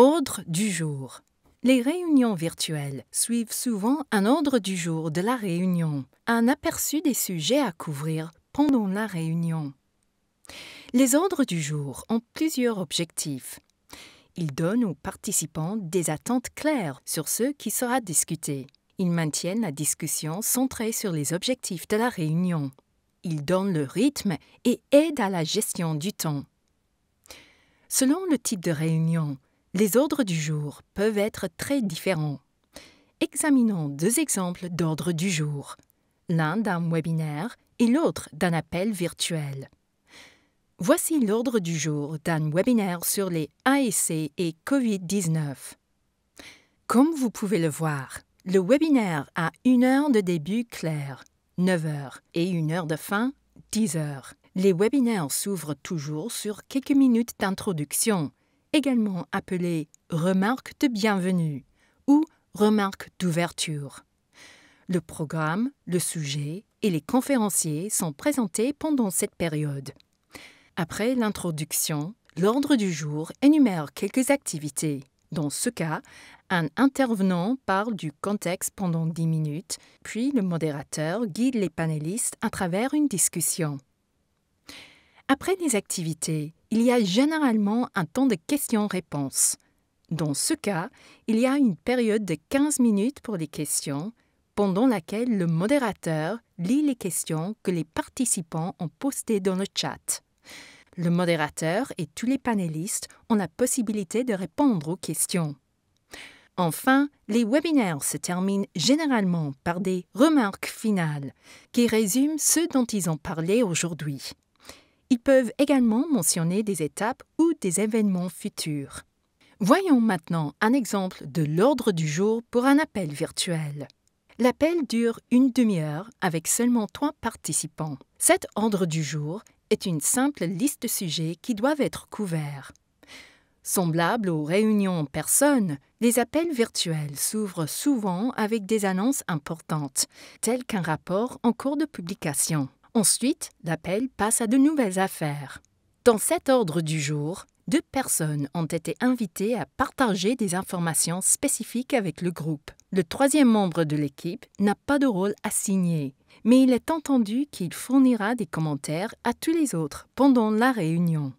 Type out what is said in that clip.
Ordre du jour. Les réunions virtuelles suivent souvent un ordre du jour de la réunion, un aperçu des sujets à couvrir pendant la réunion. Les ordres du jour ont plusieurs objectifs. Ils donnent aux participants des attentes claires sur ce qui sera discuté. Ils maintiennent la discussion centrée sur les objectifs de la réunion. Ils donnent le rythme et aident à la gestion du temps. Selon le type de réunion, les ordres du jour peuvent être très différents. Examinons deux exemples d'ordres du jour, l'un d'un webinaire et l'autre d'un appel virtuel. Voici l'ordre du jour d'un webinaire sur les ASC et COVID-19. Comme vous pouvez le voir, le webinaire a une heure de début clair, 9 h et une heure de fin, 10 h Les webinaires s'ouvrent toujours sur quelques minutes d'introduction également appelée remarque de bienvenue ou remarque d'ouverture. Le programme, le sujet et les conférenciers sont présentés pendant cette période. Après l'introduction, l'ordre du jour énumère quelques activités. Dans ce cas, un intervenant parle du contexte pendant 10 minutes, puis le modérateur guide les panélistes à travers une discussion. Après les activités, il y a généralement un temps de questions-réponses. Dans ce cas, il y a une période de 15 minutes pour les questions, pendant laquelle le modérateur lit les questions que les participants ont postées dans le chat. Le modérateur et tous les panélistes ont la possibilité de répondre aux questions. Enfin, les webinaires se terminent généralement par des remarques finales qui résument ce dont ils ont parlé aujourd'hui. Ils peuvent également mentionner des étapes ou des événements futurs. Voyons maintenant un exemple de l'ordre du jour pour un appel virtuel. L'appel dure une demi-heure avec seulement trois participants. Cet ordre du jour est une simple liste de sujets qui doivent être couverts. Semblable aux réunions en personne, les appels virtuels s'ouvrent souvent avec des annonces importantes, telles qu'un rapport en cours de publication. Ensuite, l'appel passe à de nouvelles affaires. Dans cet ordre du jour, deux personnes ont été invitées à partager des informations spécifiques avec le groupe. Le troisième membre de l'équipe n'a pas de rôle assigné, mais il est entendu qu'il fournira des commentaires à tous les autres pendant la réunion.